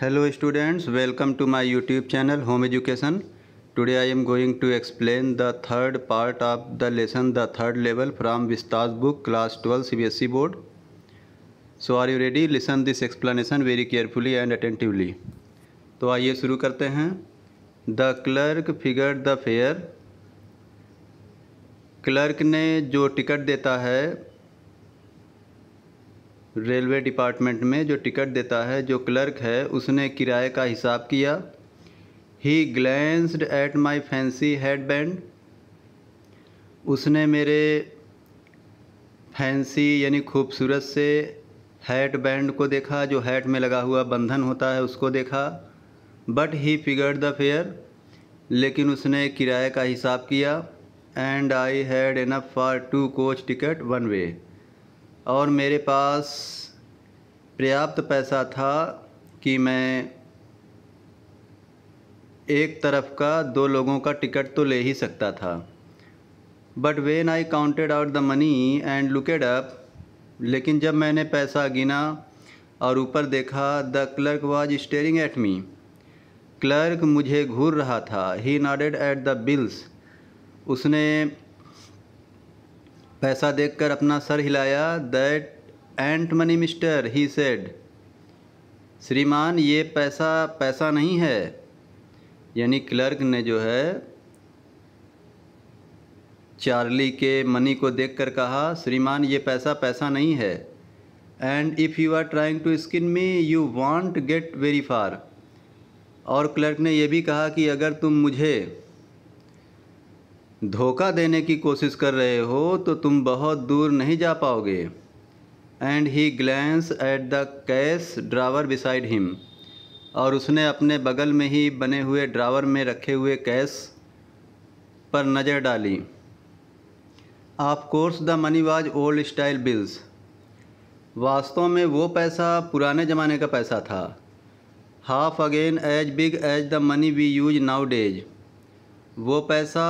hello students welcome to my YouTube channel home education today I am going to explain the third part of the lesson the third level from Vistas book class twelve CBSE board so are you ready listen this explanation very carefully and attentively तो आइए शुरू करते हैं the clerk figure the fair clerk ने जो ticket देता है railway department में जो टिकट देता है जो क्लर्क है उसने किराए का हिसाब किया he glanced at my fancy head band उसने मेरे फैंसी यानी खूबसूरत से हेड बैंड को देखा जो हेड में लगा हुआ बंधन होता है उसको देखा but he figure the fair लेकिन उसने किराए का हिसाब किया and I had enough for two coach ticket one way और मेरे पास पर्याप्त पैसा था कि मैं एक तरफ का दो लोगों का टिकट तो ले ही सकता था but when I counted out the money and looked up लेकिन जब मैंने पैसा गिना और ऊपर देखा the clerk was staring at me clerk मुझे घूर रहा था he nodded at the bills उसने पैसा देखकर अपना सर हिलाया that ain't money mister he said श्रीमान ये पैसा पैसा नहीं है यानी क्लर्क ने जो है चार्ली के मनी को देखकर कहा श्रीमान ये पैसा पैसा नहीं है and if you are trying to skin me you won't get very far और क्लर्क ने यह भी कहा कि अगर तुम मुझे धोखा देने की कोशिश कर रहे हो तो तुम बहुत दूर नहीं जा पाओगे and he glance at the cash drawer beside him और उसने अपने बगल में ही बने हुए ड्रावर में रखे हुए कैश पर नज़र डाली of course the money was old style bills वास्तव में वो पैसा पुराने ज़माने का पैसा था half again as big as the money we use nowadays वो पैसा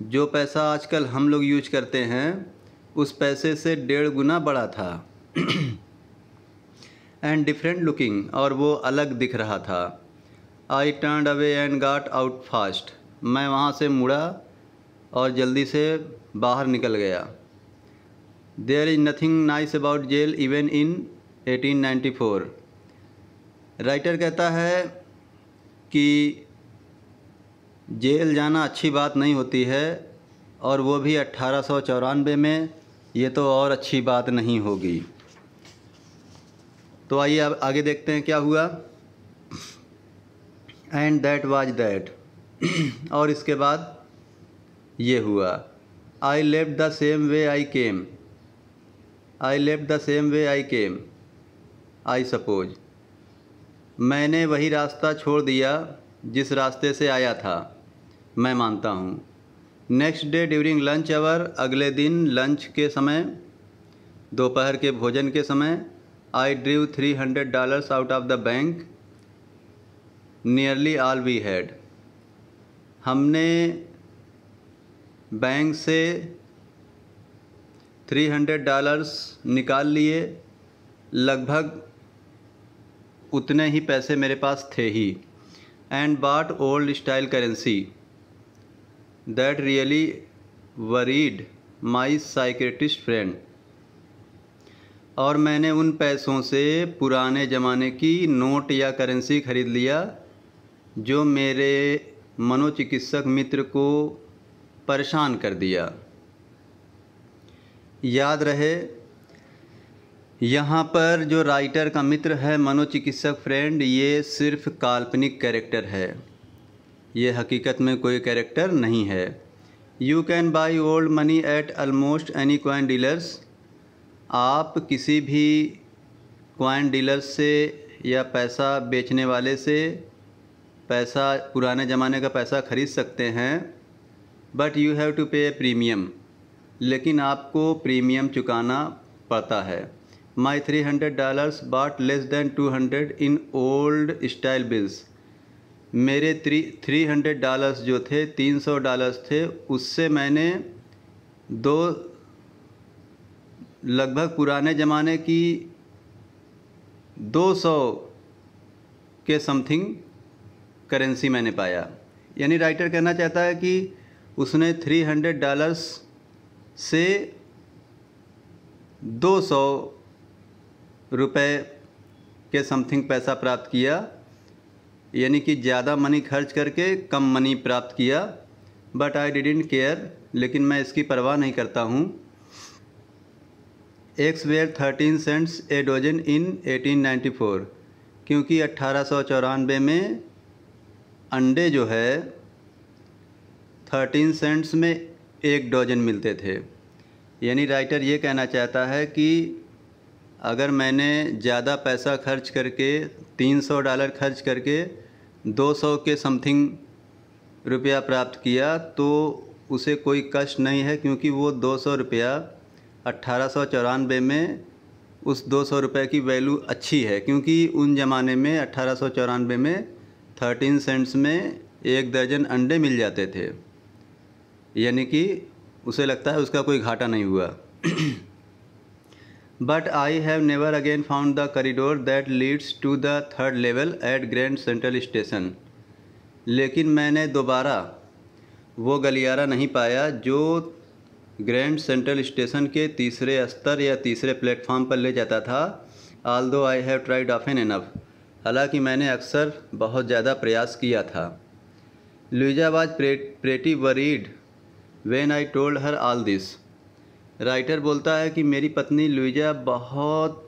जो पैसा आजकल हम लोग यूज करते हैं उस पैसे से डेढ़ गुना बड़ा था एंड डिफरेंट लुकिंग और वो अलग दिख रहा था I turn away and got out fast मैं वहाँ से मुड़ा और जल्दी से बाहर निकल गया there is nothing nice about jail even in 1894 writer कहता है कि जेल जाना अच्छी बात नहीं होती है और वो भी अट्ठारह सौ चौरानवे में ये तो और अच्छी बात नहीं होगी तो आइए अब आगे देखते हैं क्या हुआ एंड दैट वाज दैट और इसके बाद ये हुआ I left the same way I came I left the same way I came I suppose मैंने वही रास्ता छोड़ दिया जिस रास्ते से आया था मैं मानता हूँ next day during lunch hour अगले दिन लंच के समय दोपहर के भोजन के समय I drew three hundred dollars out of the bank nearly all we had हमने बैंक से थ्री हंड्रेड डॉलर्स निकाल लिए लगभग उतने ही पैसे मेरे पास थे ही and bought old style currency that really worried my psychiatrist friend और मैंने उन पैसों से पुराने ज़माने की नोट या करेंसी ख़रीद लिया जो मेरे मनोचिकित्सक मित्र को परेशान कर दिया याद रहे यहाँ पर जो राइटर का मित्र है मनोचिकित्सक फ्रेंड ये सिर्फ काल्पनिक कैरेक्टर है ये हकीकत में कोई कैरेक्टर नहीं है you can buy old money at almost any coin dealers आप किसी भी क्वाइन डीलर से या पैसा बेचने वाले से पैसा पुराने ज़माने का पैसा ख़रीद सकते हैं but you have to pay premium लेकिन आपको प्रीमियम चुकाना पड़ता है my three hundred dollars bought less than two hundred in old style bills मेरे थ्री थ्री हंड्रेड डॉलर्स जो थे तीन सौ डॉलर्स थे उससे मैंने दो लगभग पुराने ज़माने की दो सौ के समथिंग करेंसी मैंने पाया यानी राइटर कहना चाहता है कि उसने थ्री हंड्रेड डॉलर्स से दो सौ रुपये के समथिंग पैसा प्राप्त किया यानी कि ज़्यादा मनी खर्च करके कम मनी प्राप्त किया बट आई डिडेंट केयर लेकिन मैं इसकी परवाह नहीं करता हूँ eggs were thirteen cents a dozen in 1894 क्योंकि अट्ठारह में अंडे जो है थर्टीन सेंट्स में एक डोजन मिलते थे यानी राइटर ये कहना चाहता है कि अगर मैंने ज़्यादा पैसा खर्च करके तीन सौ डॉलर खर्च करके दो सौ के समथिंग रुपया प्राप्त किया तो उसे कोई कष्ट नहीं है क्योंकि वो दो सौ रुपया अट्ठारह सौ चौरानवे में उस दो सौ रुपये की वैल्यू अच्छी है क्योंकि उन ज़माने में अट्ठारह सौ चौरानवे में थर्टीन सेंट्स में एक दर्जन अंडे मिल जाते थे यानी कि उसे लगता है उसका कोई घाटा नहीं हुआ but I have never again found the corridor that leads to the third level at Grand Central station लेकिन मैंने दोबारा वो गलियारा नहीं पाया जो ग्रैंड सेंट्रल स्टेशन के तीसरे स्तर या तीसरे प्लेटफॉर्म पर ले जाता था although I have tried often enough हालांकि मैंने अक्सर बहुत ज़्यादा प्रयास किया था Louisa was pretty worried when I told her all this writer बोलता है कि मेरी पत्नी लुइजा बहुत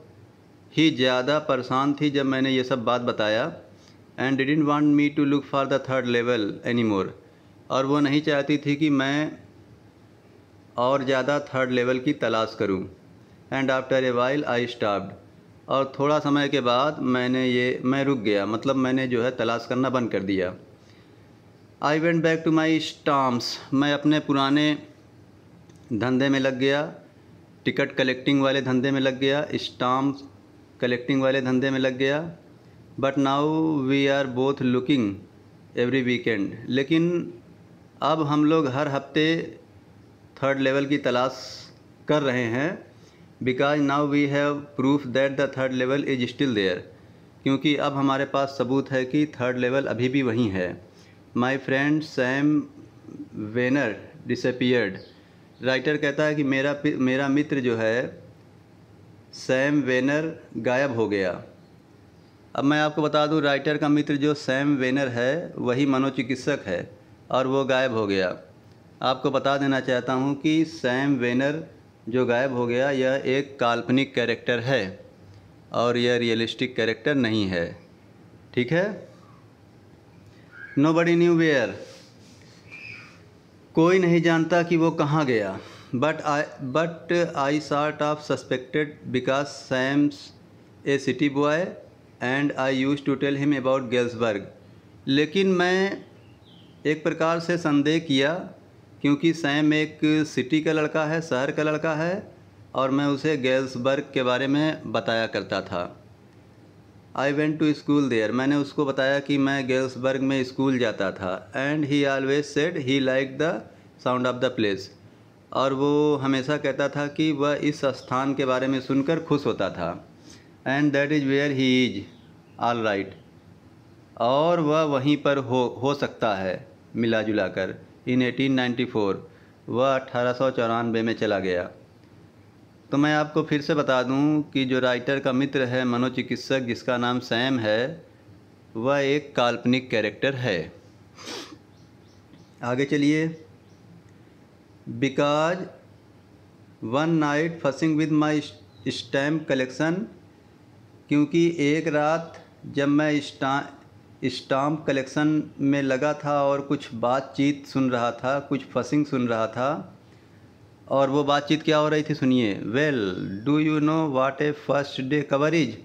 ही ज़्यादा परेशान थी जब मैंने ये सब बात बताया and didn't want me to look for the third level any more और वो नहीं चाहती थी कि मैं और ज़्यादा थर्ड लेवल की तलाश करूं and after a while I stopped और थोड़ा समय के बाद मैंने ये मैं रुक गया मतलब मैंने जो है तलाश करना बंद कर दिया I went back to my stamps मैं अपने पुराने धंधे में लग गया टिकट कलेक्टिंग वाले धंधे में लग गया स्टाम्प कलेक्टिंग वाले धंधे में लग गया but now we are both looking every weekend लेकिन अब हम लोग हर हफ्ते थर्ड लेवल की तलाश कर रहे हैं because now we have proof that the third level is still there क्योंकि अब हमारे पास सबूत है कि थर्ड लेवल अभी भी वहीं है my friend Sam Weiner disappeared writer कहता है कि मेरा मेरा मित्र जो है सैम वेनर गायब हो गया अब मैं आपको बता दूं राइटर का मित्र जो सैम वेनर है वही मनोचिकित्सक है और वो गायब हो गया आपको बता देना चाहता हूं कि सैम वेनर जो गायब हो गया यह एक काल्पनिक कैरेक्टर है और यह रियलिस्टिक कैरेक्टर नहीं है ठीक है नो बडी न्यू वेयर कोई नहीं जानता कि वो कहाँ गया but I but I sort of suspected because Sam's a city boy and I used to tell him about Galesburg लेकिन मैं एक प्रकार से संदेह किया क्योंकि सैम एक सिटी का लड़का है शहर का लड़का है और मैं उसे गेल्सबर्ग के बारे में बताया करता था I went to school there मैंने उसको बताया कि मैं गेल्सबर्ग में स्कूल जाता था and he always said he like the sound of the place और वो हमेशा कहता था कि वह इस स्थान के बारे में सुनकर खुश होता था and that is where he is all right और वह वहीं पर हो हो सकता है मिला जुला कर इन 1894 वह अठारह में चला गया तो मैं आपको फिर से बता दूं कि जो राइटर का मित्र है मनोचिकित्सक जिसका नाम सैम है वह एक काल्पनिक कैरेक्टर है आगे चलिए because one night fussing with my stamp collection क्योंकि एक रात जब मैं स्टाम्प कलेक्शन में लगा था और कुछ बातचीत सुन रहा था कुछ फसिंग सुन रहा था और वो बातचीत क्या हो रही थी सुनिए well do you know what a first day cover is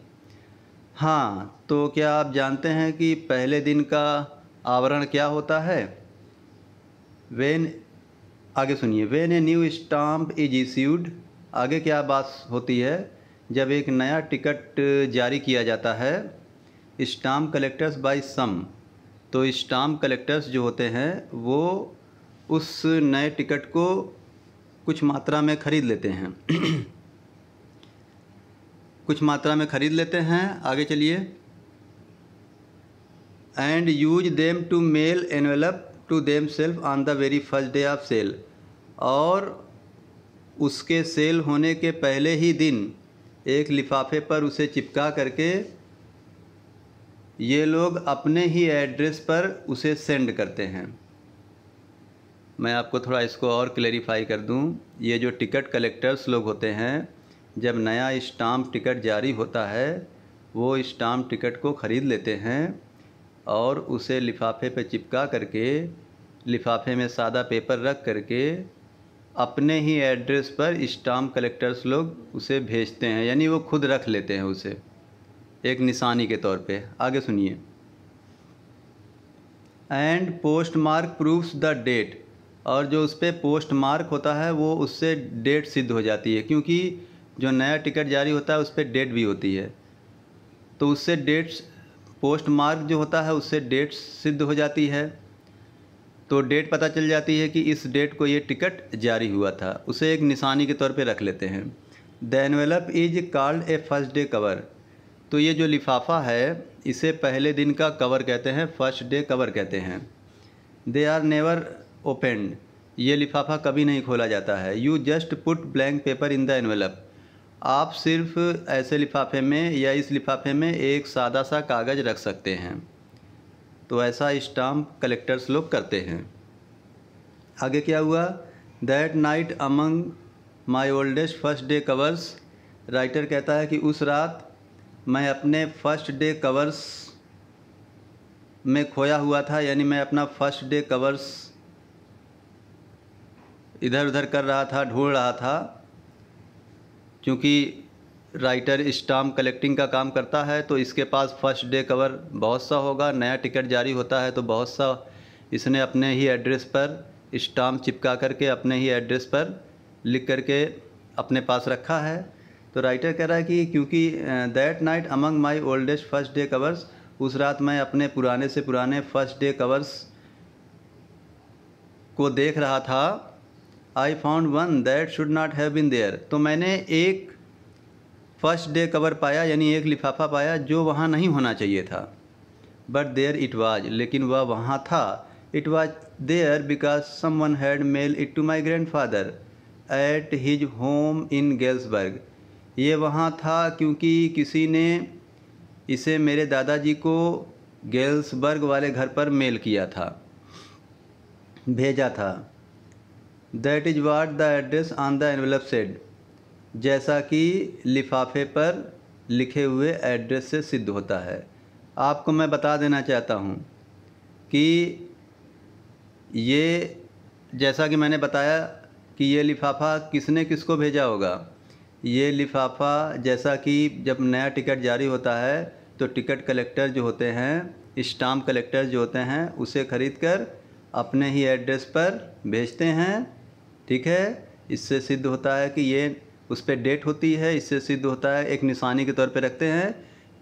हाँ तो क्या आप जानते हैं कि पहले दिन का आवरण क्या होता है वेन आगे सुनिए when a new stamp is issued आगे क्या बात होती है जब एक नया टिकट जारी किया जाता है स्टाम्प कलेक्टर्स बाय सम तो स्टाम्प कलेक्टर्स जो होते हैं वो उस नए टिकट को कुछ मात्रा में खरीद लेते हैं कुछ मात्रा में खरीद लेते हैं आगे चलिए and use them to mail envelope to them self on the very first day of sale और उसके सेल होने के पहले ही दिन एक लिफाफे पर उसे चिपका करके ये लोग अपने ही एड्रेस पर उसे सेंड करते हैं मैं आपको थोड़ा इसको और क्लेरिफाई कर दूं ये जो टिकट कलेक्टर्स लोग होते हैं जब नया स्टाम्प टिकट जारी होता है वो स्टाम्प टिकट को ख़रीद लेते हैं और उसे लिफाफे पे चिपका करके लिफाफे में सादा पेपर रख करके अपने ही एड्रेस पर स्टाम्प कलेक्टर्स लोग उसे भेजते हैं यानी वो खुद रख लेते हैं उसे एक निशानी के तौर पे आगे सुनिए and postmark proofs the date और जो उस पर पोस्ट मार्क होता है वो उससे डेट सिद्ध हो जाती है क्योंकि जो नया टिकट जारी होता है उस पर डेट भी होती है तो उससे डेट्स पोस्ट मार्क जो होता है उससे डेट सिद्ध हो जाती है तो डेट पता चल जाती है कि इस डेट को ये टिकट जारी हुआ था उसे एक निशानी के तौर पे रख लेते हैं the envelope is called a first day cover तो ये जो लिफाफा है इसे पहले दिन का कवर कहते हैं फर्स्ट डे कवर कहते हैं दे आर नेवर ओपेंड ये लिफाफा कभी नहीं खोला जाता है you just put blank paper in the envelope आप सिर्फ ऐसे लिफाफे में या इस लिफाफे में एक सादा सा कागज़ रख सकते हैं तो ऐसा स्टाम्प कलेक्टर्स लोग करते हैं आगे क्या हुआ that night among my oldest first day covers writer कहता है कि उस रात मैं अपने फर्स्ट डे कवर्स में खोया हुआ था यानी मैं अपना फर्स्ट डे कवर्स इधर उधर कर रहा था ढूंढ रहा था क्योंकि राइटर स्टाम्प कलेक्टिंग का काम करता है तो इसके पास फर्स्ट डे कवर बहुत सा होगा नया टिकट जारी होता है तो बहुत सा इसने अपने ही एड्रेस पर स्टाम्प चिपका करके अपने ही एड्रेस पर लिख करके अपने पास रखा है तो राइटर कह रहा है कि क्योंकि that night among my oldest first day covers उस रात मैं अपने पुराने से पुराने फर्स्ट डे कवर्स को देख रहा था I found one that should not have been there तो मैंने एक फर्स्ट डे कवर पाया यानी एक लिफाफा पाया जो वहाँ नहीं होना चाहिए था बट देयर इट वाज लेकिन वह वहाँ था it was there because someone had mail it to my grandfather at his home in Galesburg ये वहाँ था क्योंकि किसी ने इसे मेरे दादाजी को गेल्सबर्ग वाले घर पर मेल किया था भेजा था that is what the address on the envelope said जैसा कि लिफाफे पर लिखे हुए एड्रेस से सिद्ध होता है आपको मैं बता देना चाहता हूँ कि ये जैसा कि मैंने बताया कि ये लिफाफा किसने किसको भेजा होगा ये लिफाफा जैसा कि जब नया टिकट जारी होता है तो टिकट कलेक्टर जो होते हैं स्टाम्प कलेक्टर जो होते हैं उसे ख़रीद कर अपने ही एड्रेस पर भेजते हैं ठीक है इससे सिद्ध होता है कि ये उस पर डेट होती है इससे सिद्ध होता है एक निशानी के तौर पे रखते हैं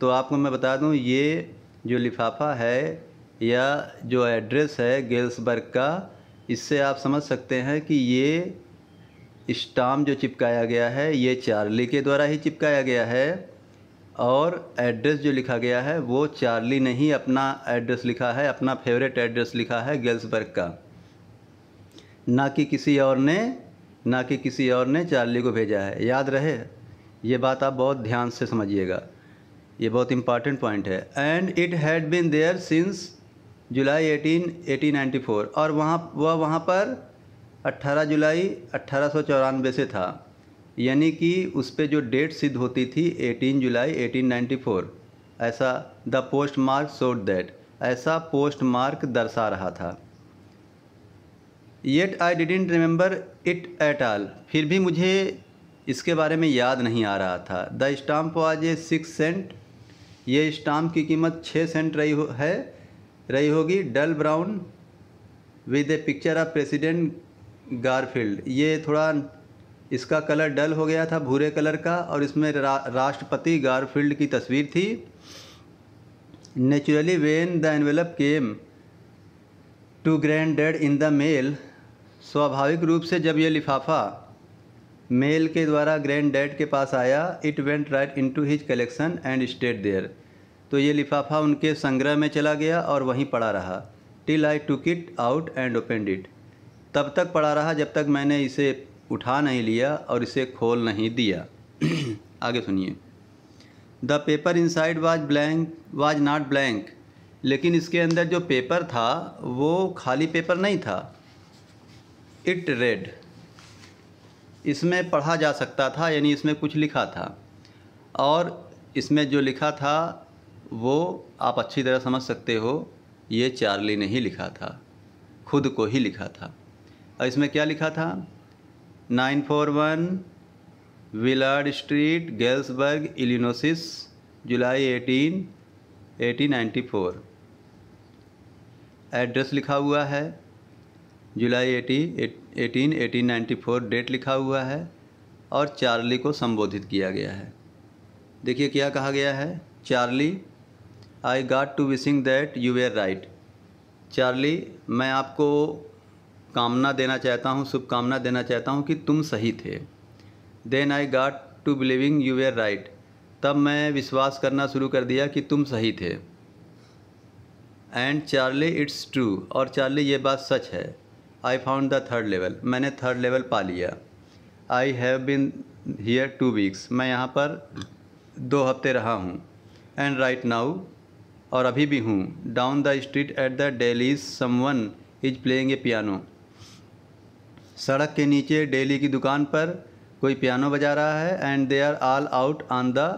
तो आपको मैं बता दूं ये जो लिफाफा है या जो एड्रेस है गेल्सबर्ग का इससे आप समझ सकते हैं कि ये स्टाम जो चिपकाया गया है ये चार्ली के द्वारा ही चिपकाया गया है और एड्रेस जो लिखा गया है वो चार्ली ने ही अपना एड्रेस लिखा है अपना फेवरेट एड्रेस लिखा है गेल्सबर्ग का ना कि किसी और ने ना कि किसी और ने चार्ली को भेजा है याद रहे ये बात आप बहुत ध्यान से समझिएगा ये बहुत इंपॉर्टेंट पॉइंट है and it had been there since July 18 1894 और वहाँ वह वहाँ पर 18 जुलाई अट्ठारह से था यानी कि उस पर जो डेट सिद्ध होती थी 18 जुलाई 1894 ऐसा the postmark showed that ऐसा पोस्ट मार्क दर्शा रहा था yet I didn't remember it at all फिर भी मुझे इसके बारे में याद नहीं आ रहा था the stamp was a six cent ये स्टाम्प की कीमत छः सेंट रही हो, है रही होगी dull brown with a picture of President Garfield ये थोड़ा इसका कलर डल हो गया था भूरे कलर का और इसमें रा, राष्ट्रपति गारफील्ड की तस्वीर थी naturally when the envelope came to granddad in the mail स्वाभाविक रूप से जब यह लिफाफा मेल के द्वारा ग्रैंड डैड के पास आया it went right into his collection and stayed there तो ये लिफाफा उनके संग्रह में चला गया और वहीं पड़ा रहा till I took it out and opened it तब तक पड़ा रहा जब तक मैंने इसे उठा नहीं लिया और इसे खोल नहीं दिया आगे सुनिए the paper inside was blank was not blank लेकिन इसके अंदर जो पेपर था वो खाली पेपर नहीं था इट रेड इसमें पढ़ा जा सकता था यानी इसमें कुछ लिखा था और इसमें जो लिखा था वो आप अच्छी तरह समझ सकते हो ये चार्ली ने ही लिखा था खुद को ही लिखा था और इसमें क्या लिखा था nine four one Willard Street Galesburg Illinois July eighteen eighteen ninety four address लिखा हुआ है July eighty eighteen eighteen ninety four date लिखा हुआ है और चार्ली को संबोधित किया गया है देखिए क्या कहा गया है Charlie I got to wishing that you were right Charlie मैं आपको कामना देना चाहता हूँ शुभकामना देना चाहता हूँ कि तुम सही थे then I got to believing you were right तब मैं विश्वास करना शुरू कर दिया कि तुम सही थे एंड चार्ली इट्स ट्रू और चार्ली ये बात सच है I found the third level मैंने थर्ड लेवल पा लिया I have been here two weeks मैं यहाँ पर दो हफ्ते रहा हूँ एंड राइट नाउ और अभी भी हूँ down the street at the Daileys someone is playing a piano सड़क के नीचे डेली की दुकान पर कोई पियानो बजा रहा है and they are all out on the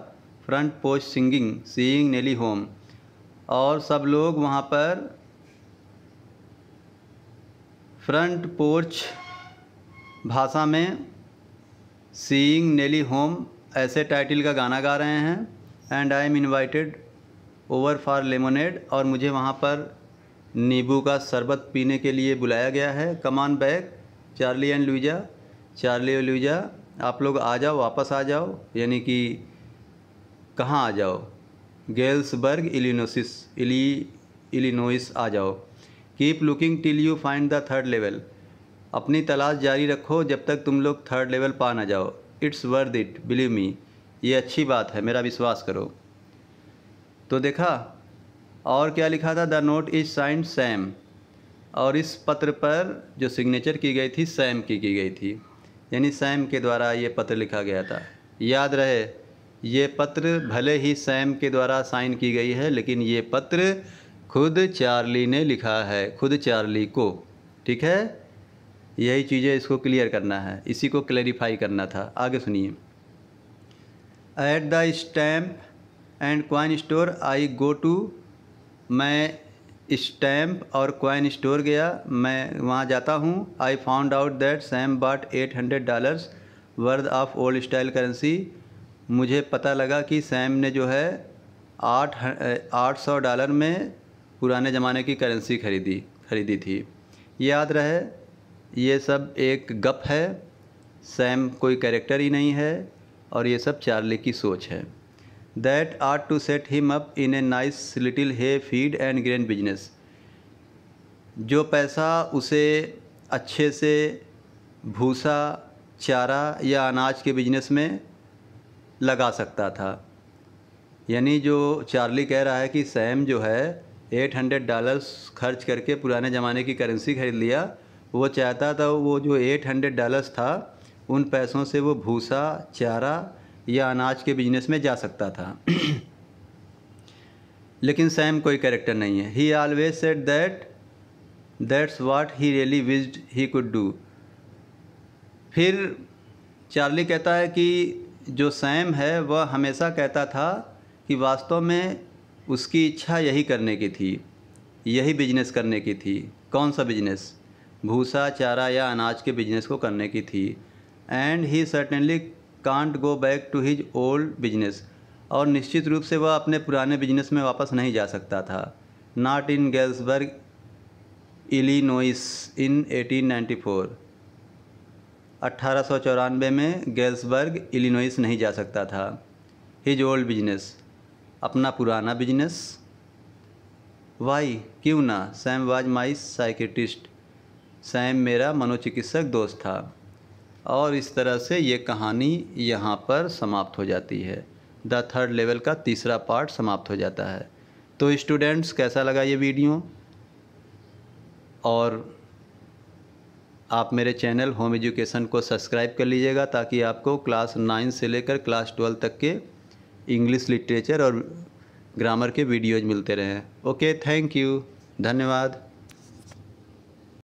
front पोस्ट सिंगिंग सीइंग नेली होम और सब लोग वहाँ पर फ्रंट पोर्च भाषा में सीइंग नेली होम ऐसे टाइटल का गाना गा रहे हैं and I am invited over for lemonade और मुझे वहाँ पर नींबू का शरबत पीने के लिए बुलाया गया है come on back Charlie and Louisa Charlie and Louisa आप लोग आ जाओ वापस आ जाओ यानी कि कहाँ आ जाओ गेल्सबर्ग इलिनोसिस इली इलिनोइस आ जाओ keep looking till you find the third level अपनी तलाश जारी रखो जब तक तुम लोग थर्ड लेवल पा ना जाओ it's worth it believe me ये अच्छी बात है मेरा विश्वास करो तो देखा और क्या लिखा था the note is signed Sam और इस पत्र पर जो सिग्नेचर की गई थी सैम की की गई थी यानी सैम के द्वारा ये पत्र लिखा गया था याद रहे ये पत्र भले ही सैम के द्वारा साइन की गई है लेकिन ये पत्र खुद चार्ली ने लिखा है खुद चार्ली को ठीक है यही चीज़ें इसको क्लियर करना है इसी को क्लैरिफाई करना था आगे सुनिए at the stamp and coin store I go to मैं स्टैम्प और कॉइन स्टोर गया मैं वहाँ जाता हूँ I found out that Sam bought eight hundred dollars worth of old style currency मुझे पता लगा कि सैम ने जो है आठ आठ सौ डॉलर में पुराने ज़माने की करेंसी खरीदी खरीदी थी याद रहे ये सब एक गप है सैम कोई कैरेक्टर ही नहीं है और ये सब चार्ली की सोच है that ought to set him up in a nice little hay feed and grain business जो पैसा उसे अच्छे से भूसा चारा या अनाज के बिजनेस में लगा सकता था यानी जो चार्ली कह रहा है कि सैम जो है एट हंड्रेड डॉलर्स खर्च करके पुराने ज़माने की करेंसी खरीद लिया वो चाहता था वो जो एट हंड्रेड डॉलर्स था उन पैसों से वो भूसा चारा या अनाज के बिजनेस में जा सकता था लेकिन सैम कोई कैरेक्टर नहीं है he always said that that's what he really wished he could do फिर चार्ली कहता है कि जो सैम है वह हमेशा कहता था कि वास्तव में उसकी इच्छा यही करने की थी यही बिजनेस करने की थी कौन सा बिजनेस भूसा चारा या अनाज के बिजनेस को करने की थी and he certainly can't go back to his old business और निश्चित रूप से वह अपने पुराने बिजनेस में वापस नहीं जा सकता था not in Galesburg Illinois in 1894 अट्ठारह में गेल्सबर्ग इलिनोइस नहीं जा सकता था हिज ओल्ड बिजनेस अपना पुराना बिजनेस वाई क्यों ना Sam was my psychiatrist Sam मेरा मनोचिकित्सक दोस्त था और इस तरह से ये कहानी यहाँ पर समाप्त हो जाती है द थर्ड लेवल का तीसरा पार्ट समाप्त हो जाता है तो स्टूडेंट्स कैसा लगा ये वीडियो और आप मेरे चैनल होम एजुकेशन को सब्सक्राइब कर लीजिएगा ताकि आपको क्लास नाइन से लेकर क्लास ट्वेल्व तक के इंग्लिश लिटरेचर और ग्रामर के वीडियोज़ मिलते रहें ओके थैंक यू धन्यवाद